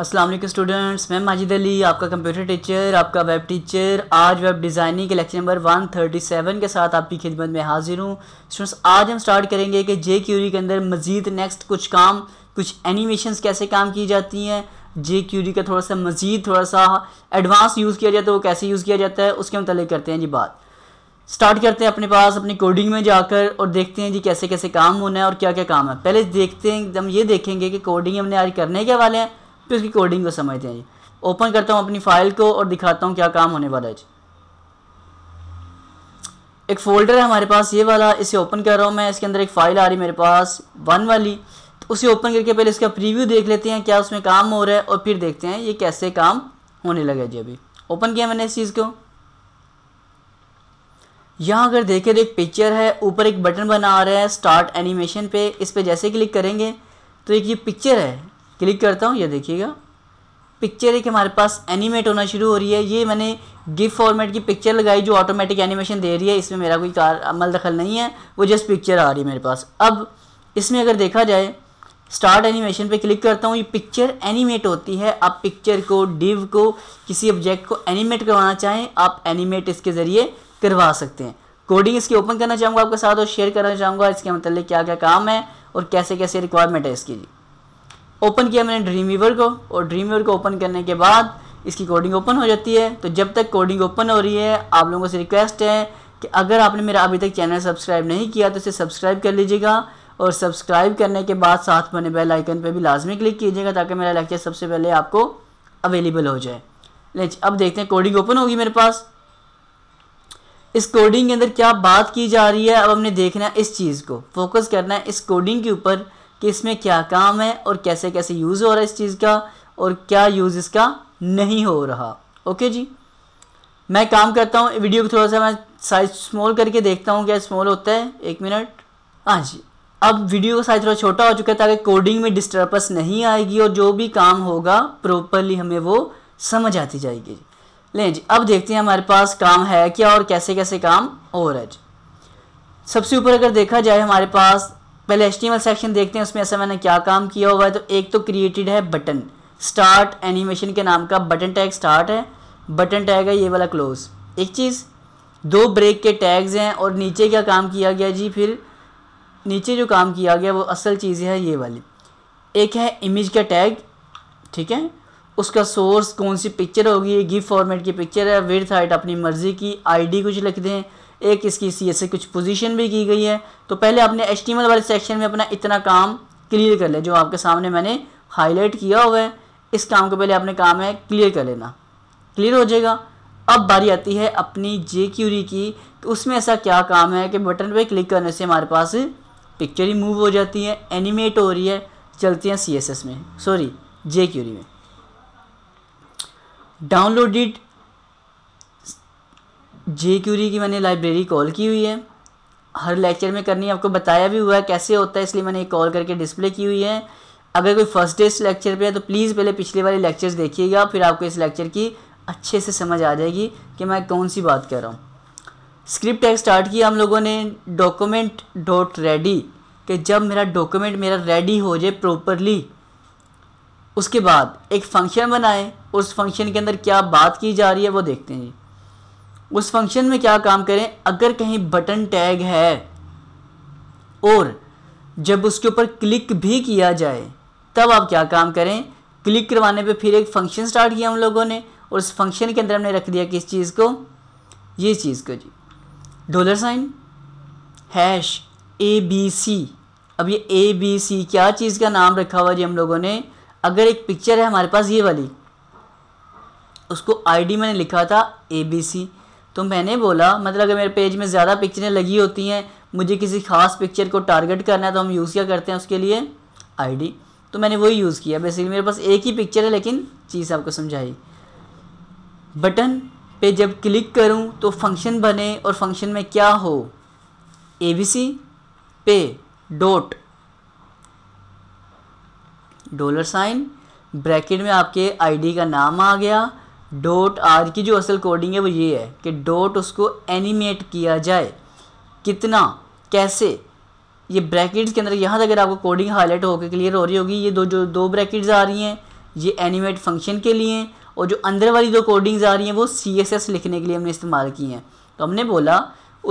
Aslam students मैं माजिद अली आपका computer teacher आपका वेब टीचर आज वेब डिज़ाइनिंग के लेक्चर नंबर 137 के साथ आपकी खिदमत में हाजिर हूँ स्टूडेंट्स आज हम स्टार्ट करेंगे कि जे क्यूरी के अंदर मज़ीद नेक्स्ट कुछ काम कुछ एनिमेशंस कैसे काम की जाती हैं जे क्यूरी का थोड़ा सा मज़ीद थोड़ा सा एडवांस यूज़ किया जाता है वो कैसे यूज़ किया जाता है उसके मतलब करते हैं जी बात स्टार्ट करते हैं अपने पास अपनी कोडिंग में जाकर और देखते हैं जी कैसे कैसे काम होना है और क्या क्या काम है पहले देखते हैं हम ये देखेंगे कि कोडिंग हमने आज करने के वाले हैं तो इसकी कोडिंग को समझते हैं जी ओपन करता हूँ अपनी फाइल को और दिखाता हूँ क्या काम होने वाला है जी एक फ़ोल्डर है हमारे पास ये वाला इसे ओपन कर रहा हूँ मैं इसके अंदर एक फ़ाइल आ रही मेरे पास वन वाली तो उसे ओपन करके पहले इसका प्रीव्यू देख लेते हैं क्या उसमें काम हो रहा है और फिर देखते हैं ये कैसे काम होने लगा जी अभी ओपन किया मैंने इस चीज़ को यहाँ अगर देखें तो एक पिक्चर है ऊपर एक बटन बना आ रहा है स्टार्ट एनिमेशन पे इस पर जैसे क्लिक करेंगे तो एक ये पिक्चर है क्लिक करता हूँ ये देखिएगा पिक्चर एक हमारे पास एनिमेट होना शुरू हो रही है ये मैंने गिफ्ट फॉर्मेट की पिक्चर लगाई जो ऑटोमेटिक एनिमेशन दे रही है इसमें मेरा कोई कार अमल दखल नहीं है वो जस्ट पिक्चर आ रही है मेरे पास अब इसमें अगर देखा जाए स्टार्ट एनिमेशन पे क्लिक करता हूँ ये पिक्चर एनिमेट होती है आप पिक्चर को डिव को किसी ऑब्जेक्ट को एनिमेट करवाना चाहें आप एनिमेट इसके ज़रिए करवा सकते हैं कोडिंग इसकी ओपन करना चाहूँगा आपके साथ और शेयर करना चाहूँगा इसके मतलब क्या क्या काम है और कैसे कैसे रिक्वायरमेंट है इसकी ओपन किया मैंने ड्रीमीवर को और ड्रीमीवर को ओपन करने के बाद इसकी कोडिंग ओपन हो जाती है तो जब तक कोडिंग ओपन हो रही है आप लोगों से रिक्वेस्ट है कि अगर आपने मेरा अभी तक चैनल सब्सक्राइब नहीं किया तो इसे सब्सक्राइब कर लीजिएगा और सब्सक्राइब करने के बाद साथ बने बेल आइकन पर भी लाजमी क्लिक कीजिएगा ताकि मेरा लेक्चर सबसे पहले आपको अवेलेबल हो जाए लेकिन अब देखते हैं कोडिंग ओपन होगी मेरे पास इस कोडिंग के अंदर क्या बात की जा रही है अब हमने देखना है इस चीज़ को फोकस करना है इस कोडिंग के ऊपर कि इसमें क्या काम है और कैसे कैसे यूज़ हो रहा है इस चीज़ का और क्या यूज़ इसका नहीं हो रहा ओके जी मैं काम करता हूँ वीडियो को थोड़ा सा मैं साइज स्मॉल करके देखता हूँ क्या स्मॉल होता है एक मिनट हाँ जी अब वीडियो का साइज थोड़ा छोटा हो चुका है ताकि कोडिंग में डिस्टर्बेंस नहीं आएगी और जो भी काम होगा प्रॉपरली हमें वो समझ आती जाएगी जी लें जी अब देखते हैं हमारे पास काम है क्या और कैसे कैसे काम हो रहा है जी सबसे ऊपर अगर देखा जाए हमारे पास पहले एच सेक्शन देखते हैं उसमें ऐसा मैंने क्या काम किया हुआ है तो एक तो क्रिएटेड है बटन स्टार्ट एनिमेशन के नाम का बटन टैग स्टार्ट है बटन टैग है ये वाला क्लोज एक चीज़ दो ब्रेक के टैग्स हैं और नीचे क्या काम किया गया जी फिर नीचे जो काम किया गया वो असल चीज़ है ये वाली एक है इमेज का टैग ठीक है उसका सोर्स कौन सी पिक्चर होगी गिफ्ट फॉर्मेट की पिक्चर है विर्थ हाइट अपनी मर्ज़ी की आईडी कुछ लिख दें एक इसकी सी एस कुछ पोजीशन भी की गई है तो पहले आपने एच वाले सेक्शन में अपना इतना काम क्लियर कर लिया जो आपके सामने मैंने हाईलाइट किया हुआ है इस काम को पहले आपने काम है क्लियर कर लेना क्लियर हो जाएगा अब बारी आती है अपनी जे क्यूरी की तो उसमें ऐसा क्या काम है कि बटन पर क्लिक करने से हमारे पास पिक्चर ही मूव हो जाती है एनिमेट हो रही है चलती हैं सी में सॉरी जे क्यूरी में डाउनलोडेड जे क्यूरी की मैंने लाइब्रेरी कॉल की हुई है हर लेक्चर में करनी है आपको बताया भी हुआ है कैसे होता है इसलिए मैंने कॉल करके डिस्प्ले की हुई है अगर कोई फर्स्ट डे इस लेक्चर पे है तो प्लीज़ पहले पिछले वाले लेक्चर्स देखिएगा फिर आपको इस लेक्चर की अच्छे से समझ आ जाएगी कि मैं कौन सी बात कर रहा हूँ स्क्रिप्ट टैग स्टार्ट किया हम लोगों ने डॉक्यूमेंट डॉट रेडी कि जब मेरा डॉक्यूमेंट मेरा रेडी हो जाए प्रॉपरली उसके बाद एक फंक्शन बनाए उस फंक्शन के अंदर क्या बात की जा रही है वो देखते हैं जी उस फंक्शन में क्या काम करें अगर कहीं बटन टैग है और जब उसके ऊपर क्लिक भी किया जाए तब आप क्या काम करें क्लिक करवाने पे फिर एक फंक्शन स्टार्ट किया हम लोगों ने और उस फंक्शन के अंदर हमने रख दिया किस चीज़ को ये चीज़ को जी dollar sign hash A B C अब ये ए बी सी क्या चीज़ का नाम रखा हुआ जी हम लोगों ने अगर एक पिक्चर है हमारे पास ये वाली उसको आईडी मैंने लिखा था ए बी सी तो मैंने बोला मतलब अगर मेरे पेज में ज़्यादा पिक्चरें लगी होती हैं मुझे किसी खास पिक्चर को टारगेट करना है तो हम यूज़ क्या करते हैं उसके लिए आईडी तो मैंने वही यूज़ किया बेसिकली मेरे पास एक ही पिक्चर है लेकिन चीज़ आपको समझाई बटन पे जब क्लिक करूं तो फंक्शन बने और फंक्शन में क्या हो ए बी सी पे डोट डॉलर साइन ब्रैकेट में आपके आईडी का नाम आ गया डोट आर की जो असल कोडिंग है वो ये है कि डोट उसको एनिमेट किया जाए कितना कैसे ये ब्रैकेट्स के अंदर यहाँ तक अगर आपको कोडिंग हाईलाइट होकर क्लियर हो रही होगी ये दो जो दो ब्रैकेट्स आ रही हैं ये एनिमेट फंक्शन के लिए और जो अंदर वाली दो कोडिंग्स आ रही हैं वो सी एस एस लिखने के लिए हमने इस्तेमाल की हैं तो हमने बोला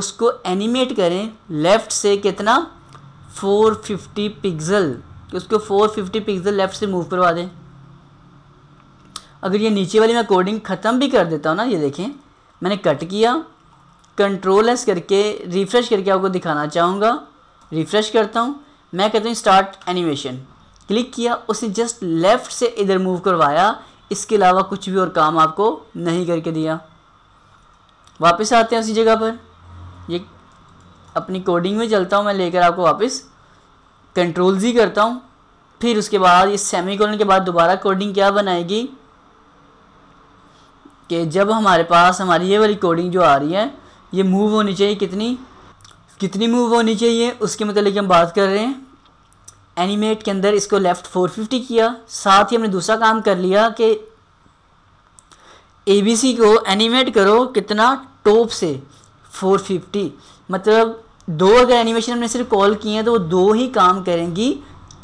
उसको एनिमेट करें लेफ़्ट से कितना 450 पिक्सल उसको 450 पिक्सल लेफ़्ट से मूव करवा दें अगर ये नीचे वाली मैं कोडिंग ख़त्म भी कर देता हूँ ना ये देखें मैंने कट किया कंट्रोल एस करके रिफ़्रेश करके आपको दिखाना चाहूँगा रिफ़्रेश करता हूँ मैं कहता हूँ स्टार्ट एनिमेशन क्लिक किया उसने जस्ट लेफ़्ट से इधर मूव करवाया इसके अलावा कुछ भी और काम आपको नहीं करके दिया वापस आते हैं उसी जगह पर ये अपनी कोडिंग में चलता हूँ मैं लेकर आपको वापस कंट्रोल जी करता हूँ फिर उसके बाद इस सेमी के बाद दोबारा कोडिंग क्या बनाएगी कि जब हमारे पास हमारी ये वाली कोडिंग जो आ रही है ये मूव होनी चाहिए कितनी कितनी मूव होनी चाहिए उसके मतलब हम बात कर रहे हैं एनिमेट के अंदर इसको लेफ़्ट 450 किया साथ ही हमने दूसरा काम कर लिया कि ए बी सी को एनिमेट करो कितना टॉप से 450 मतलब दो अगर एनिमेशन हमने सिर्फ कॉल किए हैं तो वो दो ही काम करेंगी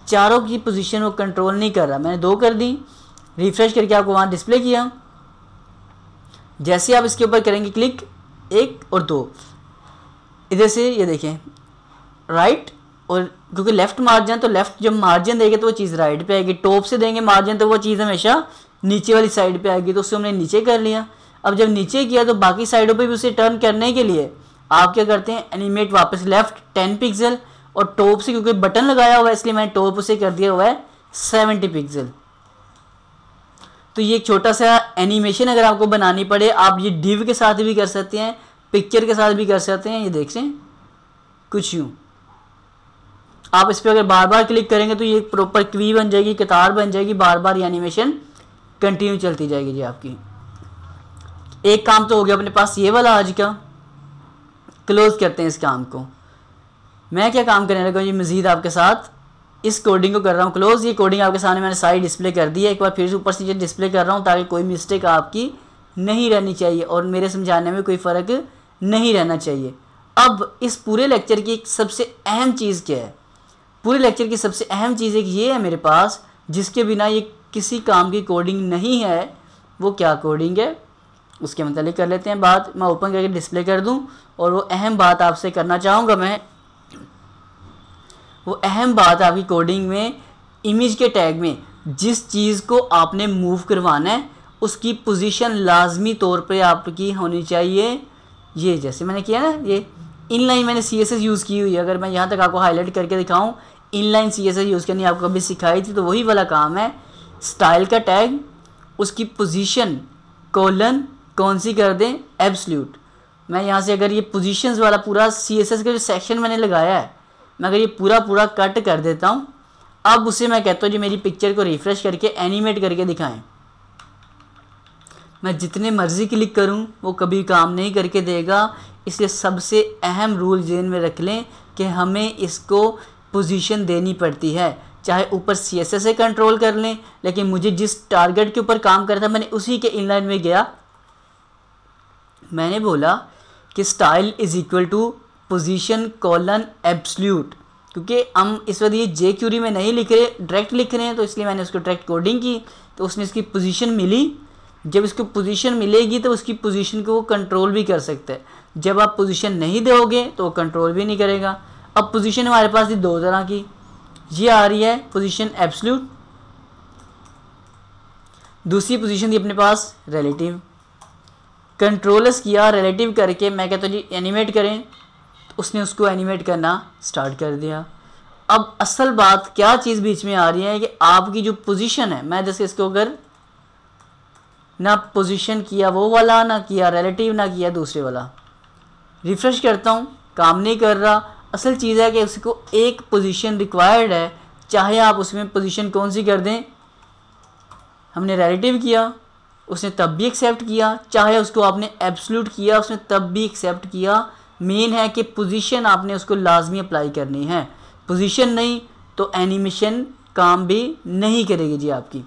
चारों की पोजीशन वो कंट्रोल नहीं कर रहा मैंने दो कर दी रिफ़्रेश करके आपको वहाँ डिस्प्ले किया जैसे आप इसके ऊपर करेंगे क्लिक एक और दो इधर से ये देखें राइट और क्योंकि लेफ़्ट मार्जिन तो लेफ़्ट जब मार्जिन देंगे तो वो चीज़ राइट पे आएगी टॉप से देंगे मार्जिन तो वो चीज़ हमेशा नीचे वाली साइड पे आएगी तो उससे हमने नीचे कर लिया अब जब नीचे किया तो बाकी साइडों पे भी उसे टर्न करने के लिए आप क्या करते हैं एनिमेट वापस लेफ़्ट टेन पिक्सल और टॉप से क्योंकि बटन लगाया हुआ है इसलिए मैंने टॉप उसे कर दिया हुआ है सेवेंटी पिक्सल तो ये एक छोटा सा एनिमेशन अगर आपको बनानी पड़े आप ये डिव के साथ भी कर सकते हैं पिक्चर के साथ भी कर सकते हैं ये देख सें कुछ यूँ आप इस पर अगर बार बार क्लिक करेंगे तो ये प्रॉपर क्वी बन जाएगी कतार बन जाएगी बार बार ये एनिमेशन कंटिन्यू चलती जाएगी जी आपकी एक काम तो हो गया अपने पास ये वाला आज का क्लोज़ करते हैं इस काम को मैं क्या काम करने लगा जी मज़ीद आपके साथ इस कोडिंग को कर रहा हूँ क्लोज ये कोडिंग आपके सामने मैंने सारी डिस्प्ले कर दी है एक बार फिर से ऊपर से ये डिस्प्ले कर रहा हूँ ताकि कोई मिस्टेक आपकी नहीं रहनी चाहिए और मेरे समझाने में कोई फ़र्क नहीं रहना चाहिए अब इस पूरे लेक्चर की सबसे अहम चीज़ क्या है पूरे लेक्चर की सबसे अहम चीज़ एक ये है मेरे पास जिसके बिना ये किसी काम की कोडिंग नहीं है वो क्या कोडिंग है उसके मतलब कर लेते हैं बात मैं ओपन करके डिस्प्ले कर दूं और वो अहम बात आपसे करना चाहूँगा मैं वो अहम बात है आपकी कोडिंग में इमेज के टैग में जिस चीज़ को आपने मूव करवाना है उसकी पोजीशन लाजमी तौर पे आपकी होनी चाहिए ये जैसे मैंने किया ना ये इनलाइन मैंने सी एस एस यूज़ की हुई है अगर मैं यहाँ तक आपको हाईलाइट करके दिखाऊँ inline C S S use करनी आपको कभी सिखाई थी तो वही वाला काम है स्टाइल का टैग उसकी पोजिशन कॉलन कौन सी कर दें एब्सल्यूट मैं यहाँ से अगर ये पोजीशंस वाला पूरा सी एस एस का जो सेक्शन मैंने लगाया है मगर ये पूरा पूरा कट कर देता हूँ अब उसे मैं कहता हूँ जी मेरी पिक्चर को रिफ़्रेश करके एनिमेट करके दिखाएं मैं जितने मर्ज़ी क्लिक करूँ वो कभी काम नहीं करके देगा इसलिए सबसे अहम रूल जेन में रख लें कि हमें इसको पोजीशन देनी पड़ती है चाहे ऊपर सी एस से कंट्रोल कर लें लेकिन मुझे जिस टारगेट के ऊपर काम करना था मैंने उसी के इनलाइन में गया मैंने बोला कि style is equal to position colon absolute क्योंकि हम इस वक्त ये जे क्यूरी में नहीं लिख रहे डायरेक्ट लिख रहे हैं तो इसलिए मैंने उसको डायरेक्ट कोडिंग की तो उसने इसकी पोजीशन मिली जब इसको पोजीशन मिलेगी तो उसकी पोजीशन को वो कंट्रोल भी कर सकता है जब आप पोजीशन नहीं दोगे तो वो कंट्रोल भी नहीं करेगा अब पोजीशन हमारे पास थी दो तरह की ये आ रही है पोजीशन एब्सल्यूट दूसरी पोजीशन थी अपने पास रिलेटिव कंट्रोलस किया रिलेटिव करके मैं कहता हूँ जी एनिमेट करें उसने उसको एनिमेट करना स्टार्ट कर दिया अब असल बात क्या चीज़ बीच में आ रही है कि आपकी जो पोजीशन है मैं जैसे इसको अगर ना पोजीशन किया वो वाला ना किया रिलेटिव ना किया दूसरे वाला रिफ़्रेश करता हूँ काम नहीं कर रहा असल चीज़ है कि उसको एक पोजीशन रिक्वायर्ड है चाहे आप उसमें पोजीशन कौन सी कर दें हमने रिलेटिव किया उसने तब भी एक्सेप्ट किया चाहे उसको आपने एब्सलूट किया उसने तब भी एक्सेप्ट किया मेन है कि पोजीशन आपने उसको लाजमी अप्लाई करनी है पोजीशन नहीं तो एनिमेशन काम भी नहीं करेगी जी आपकी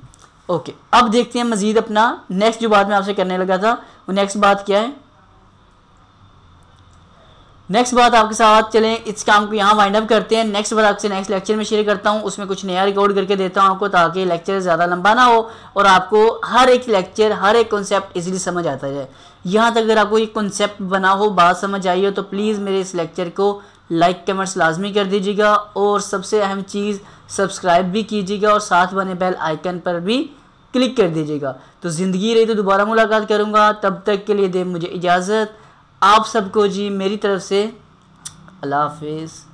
ओके अब देखते हैं मज़ीद अपना नेक्स्ट जो बात मैं आपसे करने लगा था वो नेक्स्ट बात क्या है नेक्स्ट बात आपके साथ चलें इस काम को यहाँ वाइंड अप करते हैं नेक्स्ट बार आपसे नेक्स्ट लेक्चर में शेयर करता हूँ उसमें कुछ नया रिकॉर्ड करके देता हूँ आपको ताकि लेक्चर ज़्यादा लंबा ना हो और आपको हर एक लेक्चर हर एक कॉन्सेप्ट इजीली समझ आता जाए यहाँ तक अगर आपको ये कॉन्सेप्ट बना हो बात समझ आई हो तो प्लीज़ मेरे इस लेक्चर को लाइक कमेंट्स लाजमी कर दीजिएगा और सबसे अहम चीज़ सब्सक्राइब भी कीजिएगा और साथ बने बेल आइकन पर भी क्लिक कर दीजिएगा तो ज़िंदगी रही तो दोबारा मुलाकात करूँगा तब तक के लिए दे मुझे इजाज़त आप सबको जी मेरी तरफ से अल्लाह हाफिज़